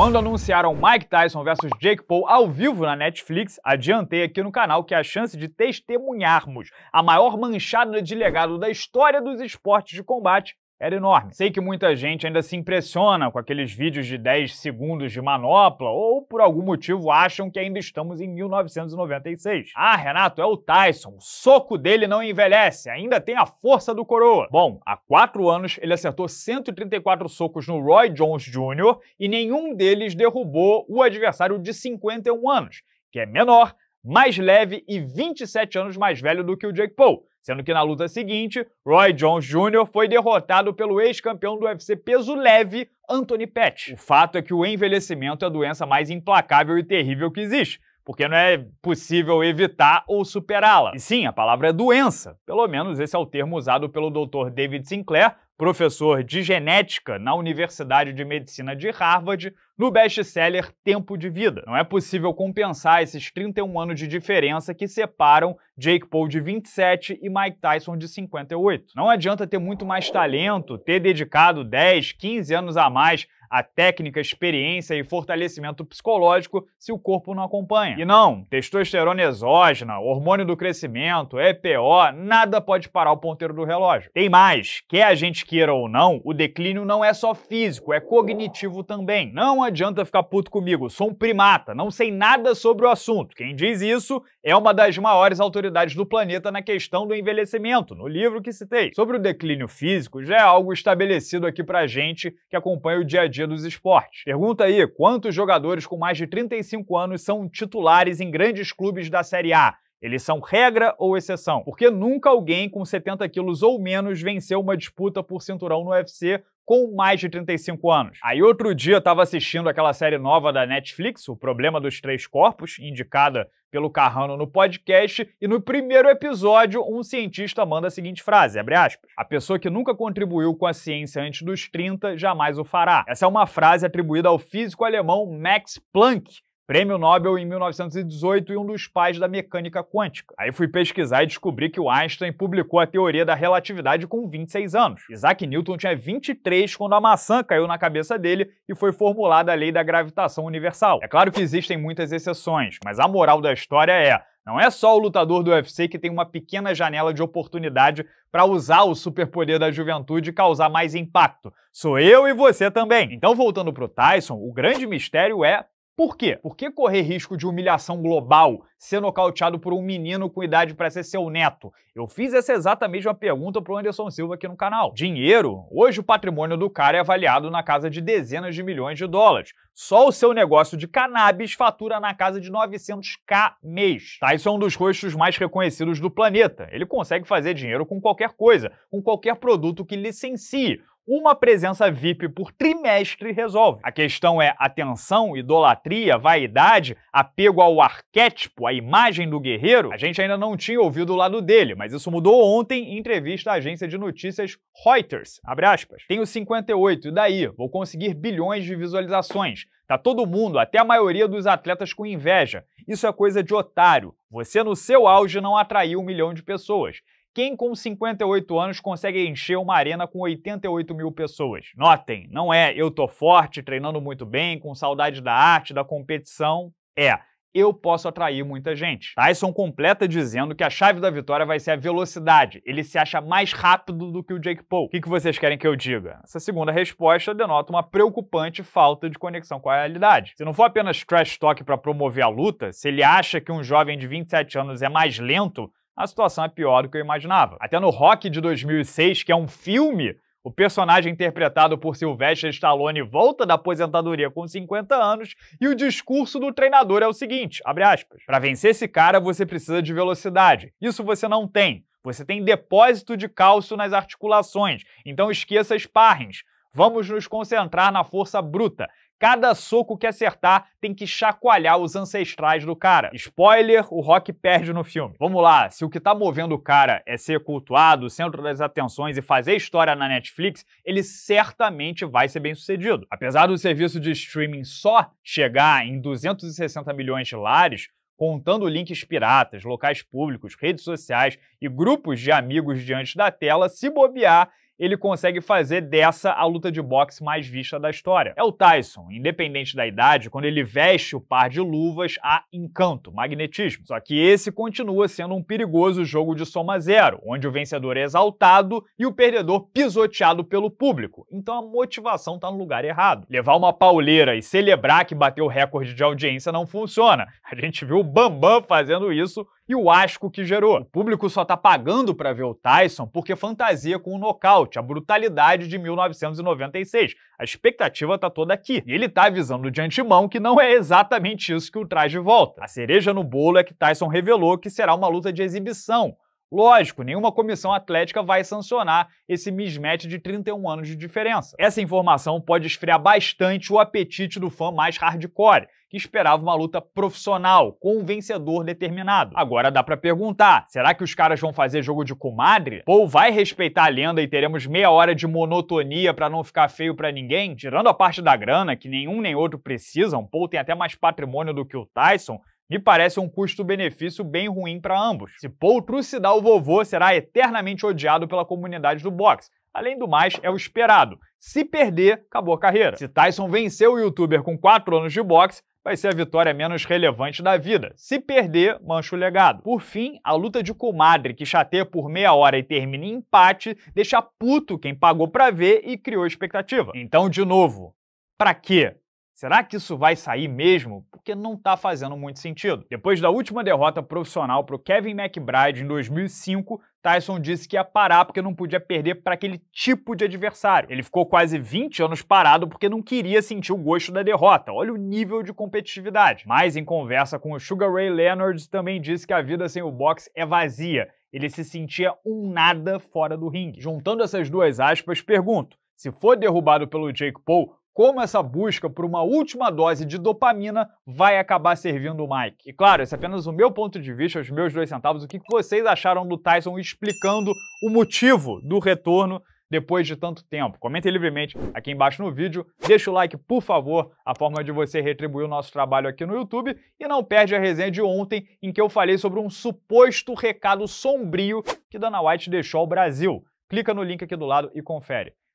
Quando anunciaram Mike Tyson versus Jake Paul ao vivo na Netflix, adiantei aqui no canal que a chance de testemunharmos a maior manchada de legado da história dos esportes de combate era enorme. Sei que muita gente ainda se impressiona com aqueles vídeos de 10 segundos de manopla ou por algum motivo acham que ainda estamos em 1996. Ah, Renato, é o Tyson. O soco dele não envelhece, ainda tem a força do coroa. Bom, há quatro anos ele acertou 134 socos no Roy Jones Jr. e nenhum deles derrubou o adversário de 51 anos, que é menor, mais leve e 27 anos mais velho do que o Jake Paul sendo que na luta seguinte, Roy Jones Jr. foi derrotado pelo ex-campeão do UFC peso leve, Anthony Pettis. O fato é que o envelhecimento é a doença mais implacável e terrível que existe, porque não é possível evitar ou superá-la. E sim, a palavra é doença, pelo menos esse é o termo usado pelo Dr. David Sinclair, professor de genética na Universidade de Medicina de Harvard, no best-seller Tempo de Vida. Não é possível compensar esses 31 anos de diferença que separam Jake Paul de 27 e Mike Tyson de 58. Não adianta ter muito mais talento, ter dedicado 10, 15 anos a mais a técnica, experiência e fortalecimento psicológico se o corpo não acompanha. E não, testosterona exógena, hormônio do crescimento, EPO, nada pode parar o ponteiro do relógio. Tem mais, quer a gente queira ou não, o declínio não é só físico, é cognitivo também. Não adianta ficar puto comigo, sou um primata, não sei nada sobre o assunto. Quem diz isso é uma das maiores autoridades do planeta na questão do envelhecimento, no livro que citei. Sobre o declínio físico, já é algo estabelecido aqui pra gente que acompanha o dia a dia dos esportes. Pergunta aí, quantos jogadores com mais de 35 anos são titulares em grandes clubes da Série A? Eles são regra ou exceção? Porque nunca alguém com 70 quilos ou menos venceu uma disputa por cinturão no UFC com mais de 35 anos. Aí outro dia eu tava assistindo aquela série nova da Netflix, O Problema dos Três Corpos, indicada pelo Carrano no podcast, e no primeiro episódio um cientista manda a seguinte frase, abre aspas, a pessoa que nunca contribuiu com a ciência antes dos 30 jamais o fará. Essa é uma frase atribuída ao físico alemão Max Planck, prêmio Nobel em 1918 e um dos pais da mecânica quântica. Aí fui pesquisar e descobri que o Einstein publicou a teoria da relatividade com 26 anos. Isaac Newton tinha 23 quando a maçã caiu na cabeça dele e foi formulada a lei da gravitação universal. É claro que existem muitas exceções, mas a moral da história é não é só o lutador do UFC que tem uma pequena janela de oportunidade para usar o superpoder da juventude e causar mais impacto. Sou eu e você também. Então, voltando pro Tyson, o grande mistério é por quê? Porque correr risco de humilhação global ser nocauteado por um menino com idade para ser seu neto? Eu fiz essa exata mesma pergunta para o Anderson Silva aqui no canal. Dinheiro? Hoje o patrimônio do cara é avaliado na casa de dezenas de milhões de dólares. Só o seu negócio de cannabis fatura na casa de 900k mês. Tyson tá, é um dos rostos mais reconhecidos do planeta. Ele consegue fazer dinheiro com qualquer coisa, com qualquer produto que licencie uma presença VIP por trimestre resolve. A questão é atenção, idolatria, vaidade, apego ao arquétipo, à imagem do guerreiro. A gente ainda não tinha ouvido o lado dele, mas isso mudou ontem em entrevista à agência de notícias Reuters. Abre aspas. Tenho 58 e daí vou conseguir bilhões de visualizações. Tá todo mundo, até a maioria dos atletas com inveja. Isso é coisa de otário. Você no seu auge não atraiu um milhão de pessoas. Quem com 58 anos consegue encher uma arena com 88 mil pessoas? Notem, não é eu tô forte, treinando muito bem, com saudade da arte, da competição. É, eu posso atrair muita gente. Tyson completa dizendo que a chave da vitória vai ser a velocidade. Ele se acha mais rápido do que o Jake Paul. O que, vocês querem que eu diga? Essa segunda resposta denota uma preocupante falta de conexão com a realidade. Se não for apenas trash talk para promover a luta, se ele acha que um jovem de 27 anos é mais lento, a situação é pior do que eu imaginava. Até no Rock de 2006, que é um filme, o personagem interpretado por Sylvester Stallone volta da aposentadoria com 50 anos e o discurso do treinador é o seguinte, abre aspas, para vencer esse cara você precisa de velocidade. Isso você não tem. Você tem depósito de cálcio nas articulações, então esqueça parrens, Vamos nos concentrar na força bruta. Cada soco que acertar tem que chacoalhar os ancestrais do cara. Spoiler, o Rock perde no filme. Vamos lá, se o que tá movendo o cara é ser cultuado, centro das atenções e fazer história na Netflix, ele certamente vai ser bem sucedido. Apesar do serviço de streaming só chegar em 260 milhões de lares, contando links piratas, locais públicos, redes sociais e grupos de amigos diante da tela, se bobear, ele consegue fazer dessa a luta de boxe mais vista da história. É o Tyson, independente da idade, quando ele veste o par de luvas, há encanto, magnetismo. Só que esse continua sendo um perigoso jogo de soma zero, onde o vencedor é exaltado e o perdedor pisoteado pelo público. Então a motivação está no lugar errado. Levar uma pauleira e celebrar que bateu o recorde de audiência não funciona. A gente viu o Bambam fazendo isso e o asco que gerou. O público só tá pagando para ver o Tyson porque fantasia com o nocaute, a brutalidade de 1996. A expectativa tá toda aqui. E ele tá avisando de antemão que não é exatamente isso que o traz de volta. A cereja no bolo é que Tyson revelou que será uma luta de exibição, Lógico, nenhuma comissão atlética vai sancionar esse mismatch de 31 anos de diferença. Essa informação pode esfriar bastante o apetite do fã mais hardcore, que esperava uma luta profissional, com um vencedor determinado. Agora dá para perguntar, será que os caras vão fazer jogo de comadre? Paul vai respeitar a lenda e teremos meia hora de monotonia para não ficar feio para ninguém? Tirando a parte da grana, que nenhum nem outro precisam, Paul tem até mais patrimônio do que o Tyson, me parece um custo-benefício bem ruim para ambos. Se Paul trucidar o vovô, será eternamente odiado pela comunidade do boxe. Além do mais, é o esperado. Se perder, acabou a carreira. Se Tyson vencer o youtuber com 4 anos de boxe, vai ser a vitória menos relevante da vida. Se perder, mancha o legado. Por fim, a luta de comadre, que chateia por meia hora e termina em empate, deixa puto quem pagou pra ver e criou expectativa. Então, de novo, pra quê? Será que isso vai sair mesmo? Porque não está fazendo muito sentido. Depois da última derrota profissional para o Kevin McBride em 2005, Tyson disse que ia parar porque não podia perder para aquele tipo de adversário. Ele ficou quase 20 anos parado porque não queria sentir o gosto da derrota. Olha o nível de competitividade. Mas em conversa com o Sugar Ray Leonard, também disse que a vida sem o boxe é vazia. Ele se sentia um nada fora do ringue. Juntando essas duas aspas, pergunto: se for derrubado pelo Jake Paul, como essa busca por uma última dose de dopamina vai acabar servindo o Mike. E claro, esse é apenas o meu ponto de vista, os meus dois centavos, o que vocês acharam do Tyson explicando o motivo do retorno depois de tanto tempo? Comentem livremente aqui embaixo no vídeo, deixa o like, por favor, a forma de você retribuir o nosso trabalho aqui no YouTube e não perde a resenha de ontem em que eu falei sobre um suposto recado sombrio que Dana White deixou ao Brasil. Clica no link aqui do lado e confere.